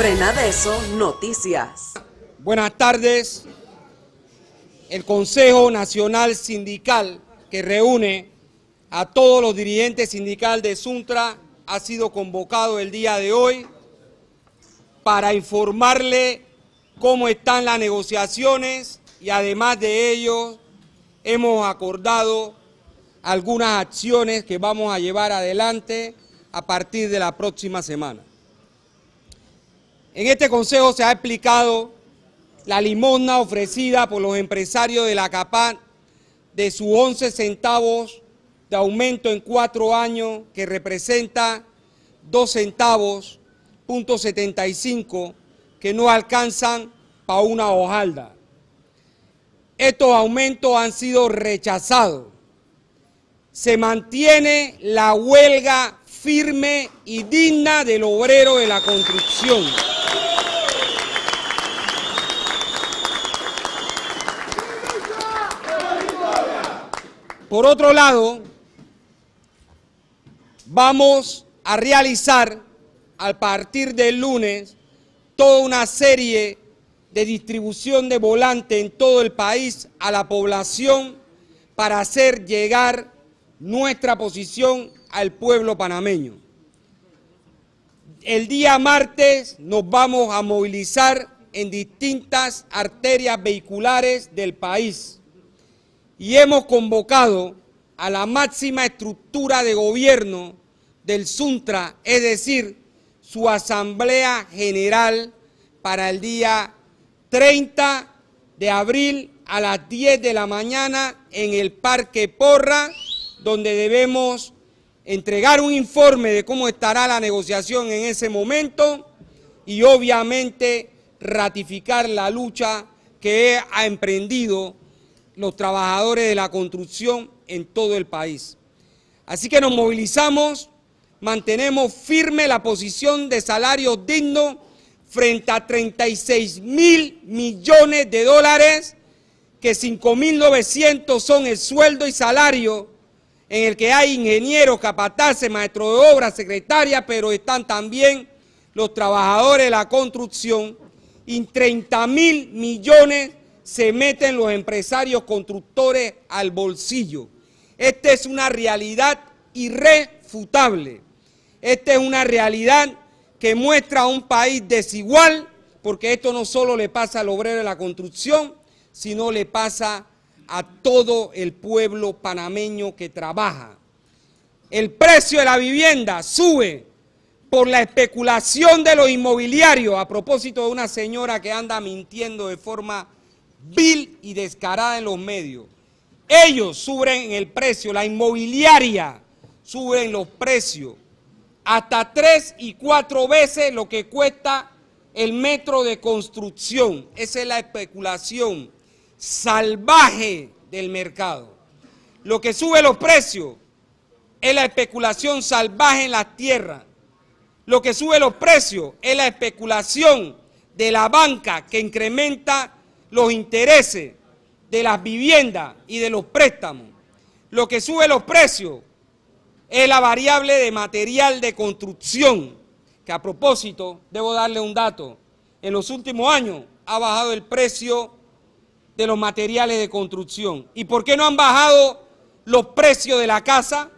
eso Noticias. Buenas tardes. El Consejo Nacional Sindical que reúne a todos los dirigentes sindicales de Suntra ha sido convocado el día de hoy para informarle cómo están las negociaciones y además de ello hemos acordado algunas acciones que vamos a llevar adelante a partir de la próxima semana. En este consejo se ha explicado la limosna ofrecida por los empresarios de la capa de sus 11 centavos de aumento en cuatro años, que representa 2 centavos, punto 75, que no alcanzan para una hojalda. Estos aumentos han sido rechazados. Se mantiene la huelga firme y digna del obrero de la construcción. Por otro lado, vamos a realizar a partir del lunes toda una serie de distribución de volante en todo el país a la población para hacer llegar nuestra posición al pueblo panameño. El día martes nos vamos a movilizar en distintas arterias vehiculares del país y hemos convocado a la máxima estructura de gobierno del Suntra, es decir, su Asamblea General para el día 30 de abril a las 10 de la mañana en el Parque Porra, donde debemos entregar un informe de cómo estará la negociación en ese momento y obviamente ratificar la lucha que ha emprendido los trabajadores de la construcción en todo el país. Así que nos movilizamos, mantenemos firme la posición de salario digno frente a 36 mil millones de dólares, que 5.900 son el sueldo y salario en el que hay ingenieros, capataces, maestros de obra, secretarias, pero están también los trabajadores de la construcción y 30 mil millones se meten los empresarios constructores al bolsillo. Esta es una realidad irrefutable. Esta es una realidad que muestra un país desigual, porque esto no solo le pasa al obrero de la construcción, sino le pasa a todo el pueblo panameño que trabaja. El precio de la vivienda sube por la especulación de los inmobiliarios, a propósito de una señora que anda mintiendo de forma vil y descarada en los medios. Ellos suben el precio, la inmobiliaria suben los precios, hasta tres y cuatro veces lo que cuesta el metro de construcción. Esa es la especulación salvaje del mercado. Lo que sube los precios es la especulación salvaje en las tierras. Lo que sube los precios es la especulación de la banca que incrementa los intereses de las viviendas y de los préstamos. Lo que sube los precios es la variable de material de construcción, que a propósito, debo darle un dato, en los últimos años ha bajado el precio de los materiales de construcción. ¿Y por qué no han bajado los precios de la casa?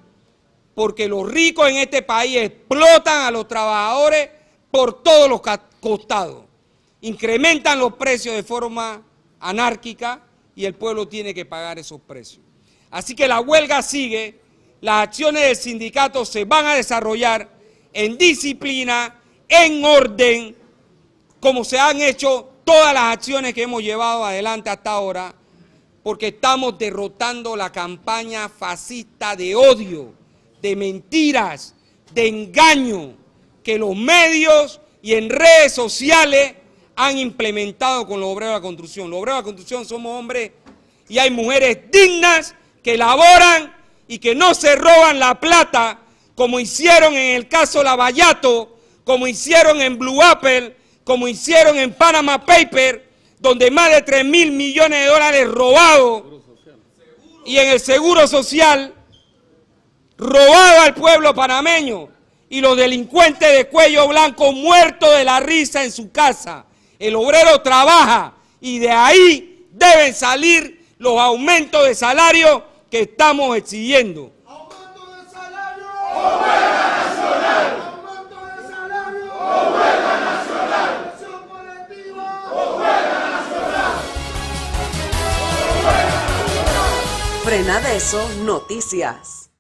Porque los ricos en este país explotan a los trabajadores por todos los costados incrementan los precios de forma anárquica y el pueblo tiene que pagar esos precios. Así que la huelga sigue, las acciones del sindicato se van a desarrollar en disciplina, en orden, como se han hecho todas las acciones que hemos llevado adelante hasta ahora, porque estamos derrotando la campaña fascista de odio, de mentiras, de engaño que los medios y en redes sociales han implementado con los obreros de la construcción. Los obreros de la construcción somos hombres y hay mujeres dignas que laboran y que no se roban la plata como hicieron en el caso Lavallato, como hicieron en Blue Apple, como hicieron en Panama Paper, donde más de 3 mil millones de dólares robados y en el seguro social robado al pueblo panameño y los delincuentes de cuello blanco muertos de la risa en su casa. El obrero trabaja y de ahí deben salir los aumentos de salario que estamos exigiendo. Aumento de salario. ¡Obrera nacional. Aumento de salario. ¡Obrera nacional. colectiva, ¡Obrera nacional. nacional. Frenadeso Noticias.